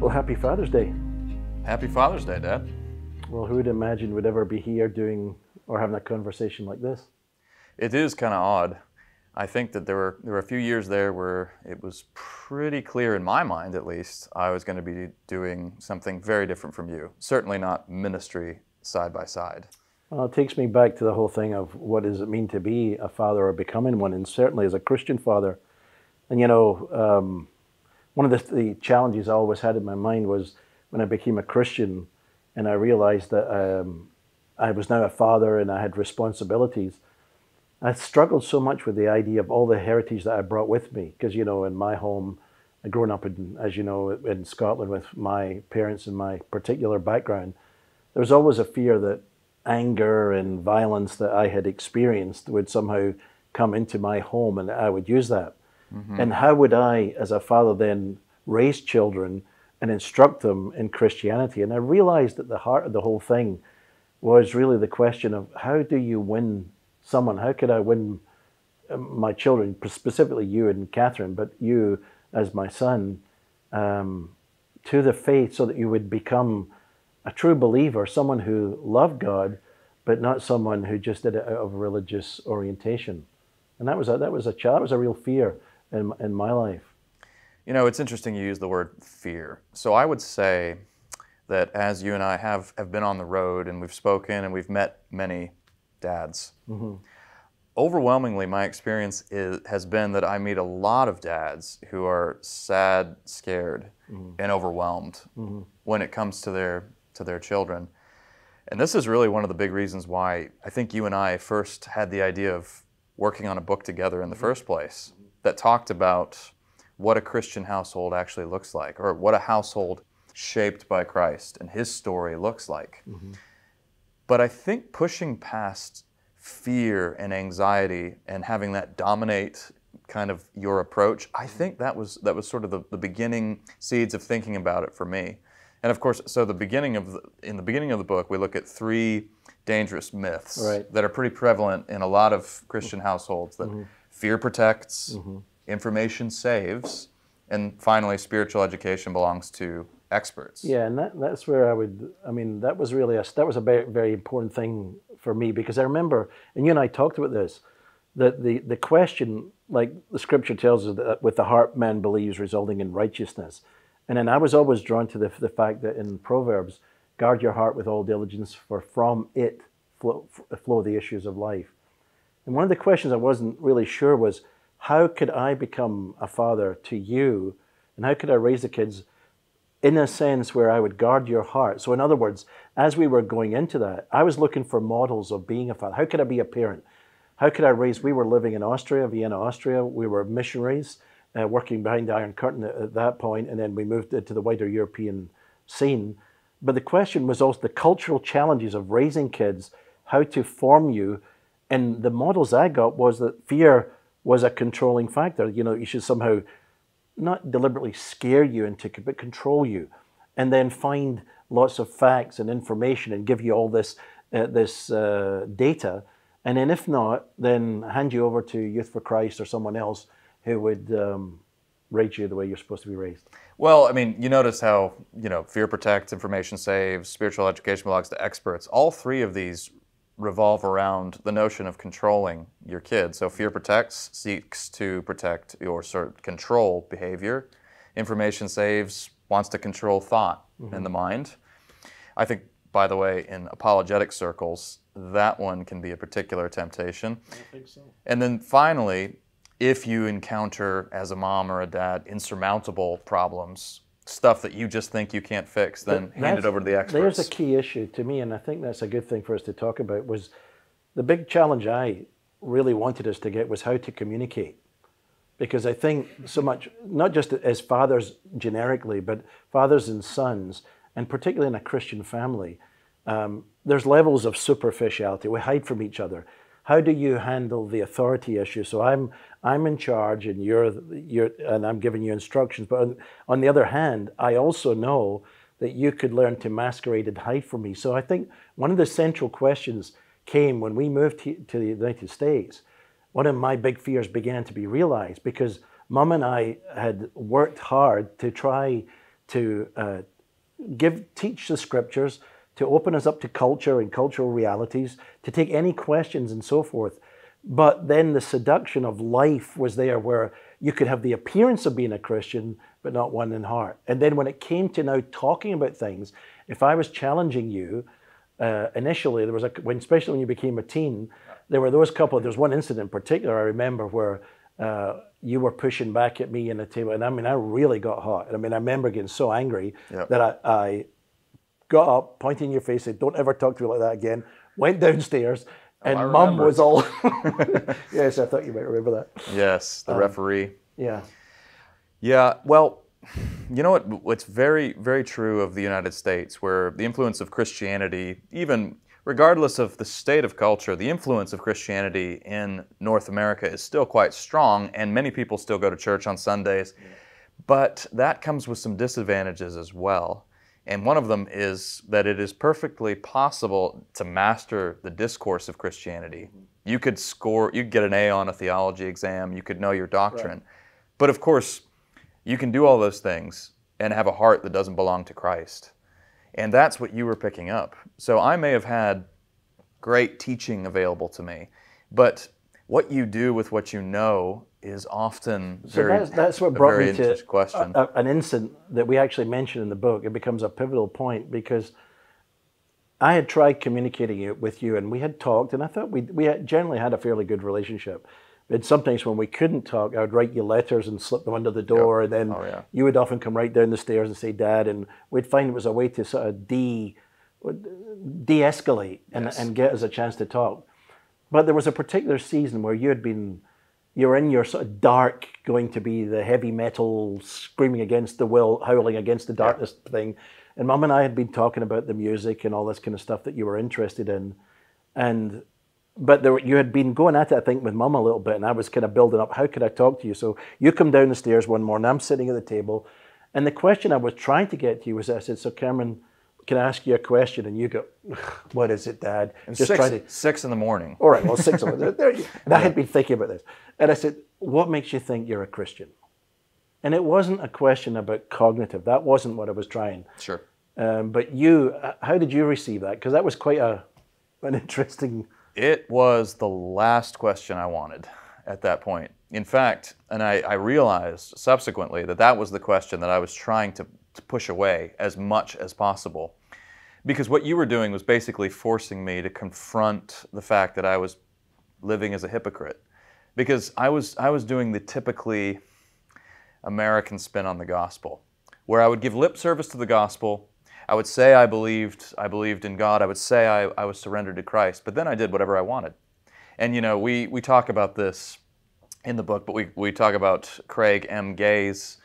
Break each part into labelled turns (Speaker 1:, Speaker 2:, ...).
Speaker 1: Well, happy Father's Day.
Speaker 2: Happy Father's Day, Dad. Well, who would
Speaker 1: imagine would ever be here doing or having a conversation like this?
Speaker 2: It is kind of odd. I think that there were there were a few years there where it was pretty clear in my mind, at least, I was going to be doing something very different from you. Certainly not ministry side by side.
Speaker 1: Well, it takes me back to the whole thing of what does it mean to be a father or becoming one, and certainly as a Christian father. And you know, um, one of the, the, challenges I always had in my mind was when I became a Christian and I realized that um, I was now a father and I had responsibilities. I struggled so much with the idea of all the heritage that I brought with me because, you know, in my home, growing up in, as you know, in Scotland with my parents and my particular background, there was always a fear that anger and violence that I had experienced would somehow come into my home and I would use that.
Speaker 2: Mm-hmm. And how
Speaker 1: would I, as a father, then raise children and instruct them in Christianity? And I realized that the heart of the whole thing was really the question of how do you win someone? How could I win um, my children, specifically you and Catherine, but you as my son, um, to the faith so that you would become a true believer, someone who loved God, but not someone who just did it out of religious orientation. And that was a, that was a that was a real fear in, in my life?
Speaker 2: You know, it's interesting you use the word fear. So I would say that as you and I have, have been on the road and we've spoken and we've met many dads, mm-hmm. overwhelmingly my experience is, has been that I meet a lot of dads who are sad, scared, mm-hmm. and overwhelmed mm-hmm. when it comes to their, to their children. And this is really one of the big reasons why I think you and I first had the idea of working on a book together in the mm-hmm. first place that talked about what a Christian household actually looks like, or what a household shaped by Christ and his story looks like. Mm-hmm. But I think pushing past fear and anxiety and having that dominate kind of your approach, I mm-hmm. think that was that was sort of the, the beginning seeds of thinking about it for me. And of course, so the beginning of the, in the beginning of the book, we look at three dangerous myths right. that are pretty prevalent in a lot of Christian mm-hmm. households that mm-hmm fear protects, mm-hmm. information saves, and finally, spiritual education belongs to experts.
Speaker 1: Yeah, and that, that's where I would. I mean, that was really a that was a very, very important thing for me because I remember, and you and I talked about this, that the the question, like the scripture tells us, that with the heart man believes, resulting in righteousness, and then I was always drawn to the the fact that in Proverbs, guard your heart with all diligence, for from it flow, flow the issues of life. And one of the questions I wasn't really sure was how could I become a father to you? And how could I raise the kids in a sense where I would guard your heart? So, in other words, as we were going into that, I was looking for models of being a father. How could I be a parent? How could I raise? We were living in Austria, Vienna, Austria. We were missionaries uh, working behind the Iron Curtain at, at that point, and then we moved into the wider European scene. But the question was also the cultural challenges of raising kids, how to form you and the models I got was that fear was a controlling factor. You know, you should somehow not deliberately scare you into it, but control you, and then find lots of facts and information and give you all this uh, this uh, data. And then if not, then hand you over to Youth for Christ or someone else who would um, raise you the way you're supposed to be raised.
Speaker 2: Well, I mean, you notice how you know fear protects, information saves, spiritual education belongs to experts. All three of these revolve around the notion of controlling your kid. So Fear Protects seeks to protect or sort of control behavior. Information Saves wants to control thought mm-hmm. in the mind. I think, by the way, in apologetic circles, that one can be a particular temptation. I think so. And then finally, if you encounter as a mom or a dad insurmountable problems stuff that you just think you can't fix, then hand it over to the experts. There's a
Speaker 1: key issue to me, and I think that's a good thing for us to talk about. Was the big challenge I really wanted us to get was how to communicate, because I think so much, not just as fathers generically, but fathers and sons, and particularly in a Christian family, um, there's levels of superficiality. We hide from each other how do you handle the authority issue? So I'm I'm in charge, and you're you're and I'm giving you instructions. But on, on the other hand, I also know that you could learn to masquerade and hide from me. So I think one of the central questions came when we moved to the United States. One of my big fears began to be realized because Mum and I had worked hard to try to uh, give teach the scriptures to open us up to culture and cultural realities, to take any questions and so forth. But then the seduction of life was there where you could have the appearance of being a Christian, but not one in heart. And then when it came to now talking about things, if I was challenging you, uh, initially there was a when especially when you became a teen, there were those couple. There was one incident in particular I remember where uh, you were pushing back at me in the table, and I mean I really got hot. I mean I remember getting so angry yep. that I, I got up, pointing in your face, said, "Don't ever talk to me like that again." Went downstairs, oh, and oh, mum was all. yes, I thought you might remember that.
Speaker 2: Yes, the um, referee. Yeah. Yeah. Well, you know what? What's very, very true of the United States, where the influence of Christianity, even regardless of the state of culture, the influence of Christianity in North America is still quite strong, and many people still go to church on Sundays. But that comes with some disadvantages as well. And one of them is that it is perfectly possible to master the discourse of Christianity. You could score, you get an A on a theology exam, you could know your doctrine. Right. But of course, you can do all those things and have a heart that doesn't belong to Christ. And that's what you were picking up. So I may have had great teaching available to me, but what you do with what you know is often so very, that's, that's what brought me to question. A, an incident
Speaker 1: that we actually mentioned in the book. It becomes a pivotal point because I had tried communicating it with you, and we had talked, and I thought we we had generally had a fairly good relationship. And sometimes when we couldn't talk, I would write you letters and slip them under the door, yep. and then oh, yeah. you would often come right down the stairs and say, "Dad," and we'd find it was a way to sort of de de-escalate and, yes. and get us a chance to talk. But there was a particular season where you had been you're in your sort of dark going to be the heavy metal screaming against the will howling against the darkness yeah. thing and mum and i had been talking about the music and all this kind of stuff that you were interested in and but there, you had been going at it, I think, with mum a little bit, and I was kind of building up. How could I talk to you? So you come down the stairs one morning. I'm sitting at the table, and the question I was trying to get to you was, I said, "So Cameron, can ask you a question? And you go, what is it, Dad? And Just six, to... six in the morning. All right, well, six. in the And I had been thinking about this. And I said, what makes you think you're a Christian? And it wasn't a question about cognitive. That wasn't what I was trying. Sure. Um, but you, uh, how did you receive that? Because that was quite a,
Speaker 2: an interesting. It was the last question I wanted at that point. In fact, and I, I realized subsequently that that was the question that I was trying to, to push away as much as possible because what you were doing was basically forcing me to confront the fact that I was living as a hypocrite because I was I was doing the typically American spin on the gospel where I would give lip service to the gospel I would say I believed I believed in God I would say I, I was surrendered to Christ but then I did whatever I wanted and you know we we talk about this in the book but we, we talk about Craig M Gay's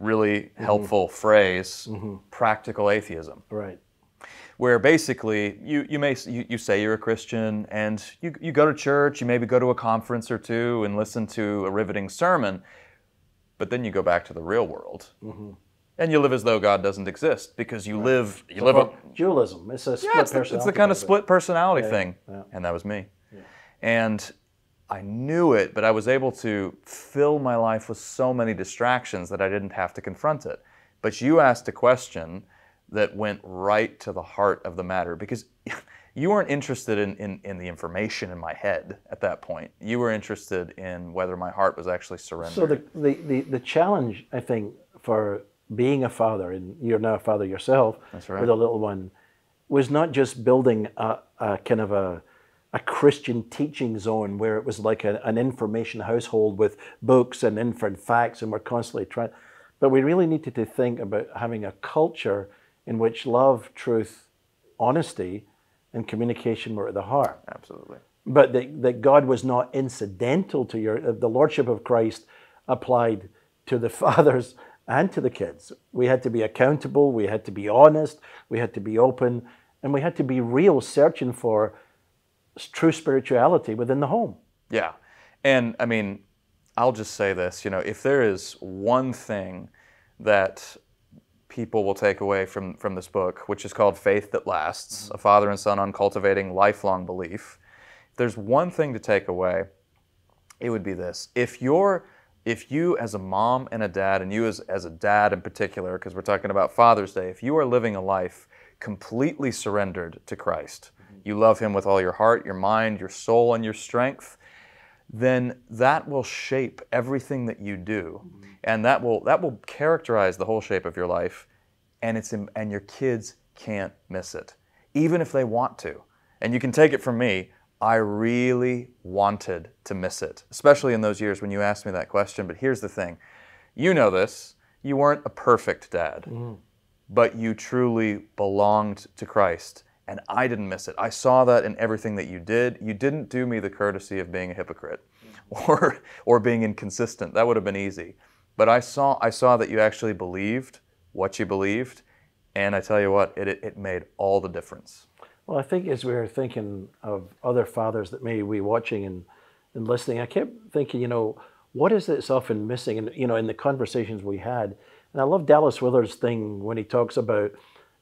Speaker 2: really mm-hmm. helpful mm-hmm. phrase mm-hmm. practical atheism right where basically you, you may you, you say you're a Christian and you, you go to church, you maybe go to a conference or two and listen to a riveting sermon, but then you go back to the real world. Mm-hmm. And you live as though God doesn't exist because you right. live you live a,
Speaker 1: dualism. It's a split yeah, it's, the, it's the, kind of split personality yeah, thing, yeah.
Speaker 2: and that was me. Yeah. And I knew it, but I was able to fill my life with so many distractions that I didn't have to confront it. But you asked a question that went right to the heart of the matter because you weren't interested in, in, in, the information in my head at that point. You were interested in whether my heart was actually surrendered. So the,
Speaker 1: the, the, the challenge, I think, for being a father, and you're now a father yourself right. with a little one, was not just building a, a kind of a, a Christian teaching zone where it was like a, an information household with books and infant facts, and we're constantly trying. But we really needed to think about having a culture in which love, truth, honesty, and communication were at the heart. Absolutely. But that, that God was not incidental to your, uh, the Lordship of Christ applied to the fathers and to the kids. We had to be accountable, we had to be honest, we had to be open, and we had to be real searching for true spirituality within the home.
Speaker 2: Yeah. And I mean, I'll just say this, you know, if there is one thing that people will take away from, from this book, which is called Faith That Lasts mm-hmm. A Father and Son on Cultivating Lifelong Belief. If there's one thing to take away, it would be this. If you're if you as a mom and a dad, and you as, as a dad in particular, because we're talking about Father's Day, if you are living a life completely surrendered to Christ, mm-hmm. you love Him with all your heart, your mind, your soul, and your strength, then that will shape everything that you do. Mm-hmm and that will that will characterize the whole shape of your life and it's in, and your kids can't miss it even if they want to and you can take it from me i really wanted to miss it especially in those years when you asked me that question but here's the thing you know this you weren't a perfect dad mm. but you truly belonged to christ and i didn't miss it i saw that in everything that you did you didn't do me the courtesy of being a hypocrite or, or being inconsistent that would have been easy but I saw, I saw that you actually believed what you believed. And I tell you what, it, it made all the difference.
Speaker 1: Well, I think as we were thinking of other fathers that may be watching and, and listening, I kept thinking, you know, what is it that's often missing? And, you know, in the conversations we had, and I love Dallas Willard's thing when he talks about,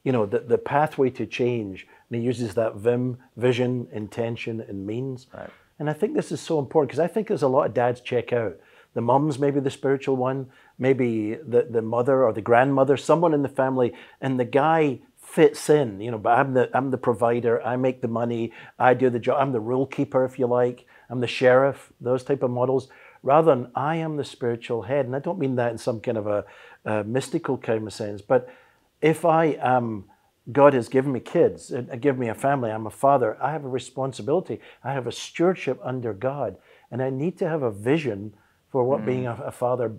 Speaker 1: you know, the, the pathway to change. And he uses that vim, vision, intention, and means. Right. And I think this is so important because I think there's a lot of dads check out. The moms, maybe the spiritual one, maybe the, the mother or the grandmother, someone in the family, and the guy fits in, you know, but I'm the I'm the provider, I make the money, I do the job, I'm the rule keeper, if you like, I'm the sheriff, those type of models, rather than I am the spiritual head. And I don't mean that in some kind of a, a mystical kind of sense, but if I am God has given me kids, uh, give me a family, I'm a father, I have a responsibility, I have a stewardship under God, and I need to have a vision for what mm. being a, a father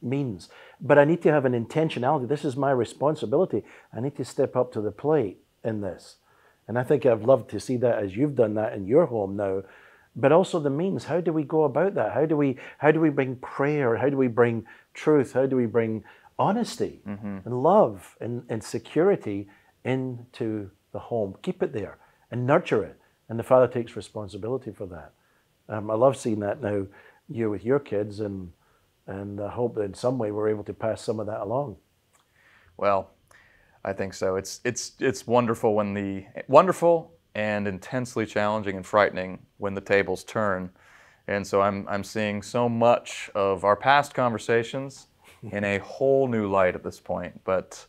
Speaker 1: means. But I need to have an intentionality. This is my responsibility. I need to step up to the plate in this. And I think I've loved to see that as you've done that in your home now. But also the means. How do we go about that? How do we how do we bring prayer? How do we bring truth? How do we bring honesty mm-hmm. and love and, and security into the home? Keep it there and nurture it. And the father takes responsibility for that. Um, I love seeing that now you with your kids, and and I hope that in some way we're able to pass some of that along.
Speaker 2: Well, I think so. It's it's it's wonderful when the wonderful and intensely challenging and frightening when the tables turn. And so I'm I'm seeing so much of our past conversations in a whole new light at this point. But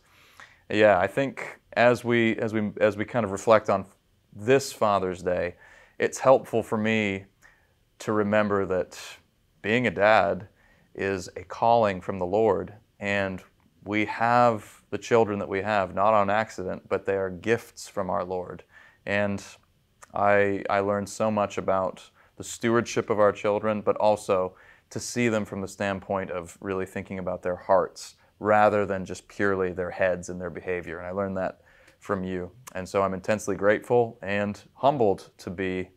Speaker 2: yeah, I think as we as we as we kind of reflect on this Father's Day, it's helpful for me to remember that being a dad is a calling from the Lord, and we have the children that we have, not on accident, but they are gifts from our Lord. And I, I learned so much about the stewardship of our children, but also to see them from the standpoint of really thinking about their hearts rather than just purely their heads and their behavior. And I learned that from you. And so I'm intensely grateful and humbled to be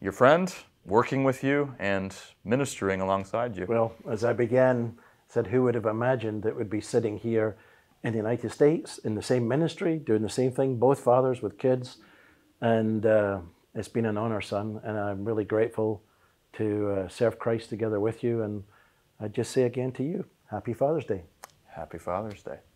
Speaker 2: your friend, working with you and ministering alongside you. Well,
Speaker 1: as I began, said who would have imagined that would be sitting here in the United States in the same ministry, doing the same thing, both fathers with kids, and uh, it's been an honor, son, and I'm really grateful to uh, serve Christ together with you. And I just say again to you, Happy Father's Day.
Speaker 2: Happy Father's Day.